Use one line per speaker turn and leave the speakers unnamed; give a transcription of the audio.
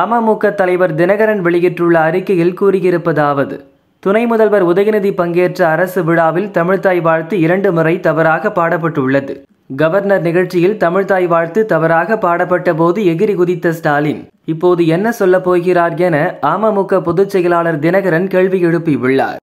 அமமுக தலைவர் தினகரன் வெளியிட்டுள்ள அறிக்கையில் கூறியிருப்பதாவது துணை முதல்வர் உதயநிதி பங்கேற்ற அரசு விழாவில் தமிழ்தாய் வாழ்த்து இரண்டு முறை தவறாக பாடப்பட்டுள்ளது கவர்னர் நிகழ்ச்சியில் தமிழ்தாய் வாழ்த்து தவறாக பாடப்பட்ட போது எகிரி குதித்த ஸ்டாலின் இப்போது என்ன சொல்லப் போகிறார் என அமமுக பொதுச் செயலாளர் தினகரன் கேள்வி எழுப்பியுள்ளார்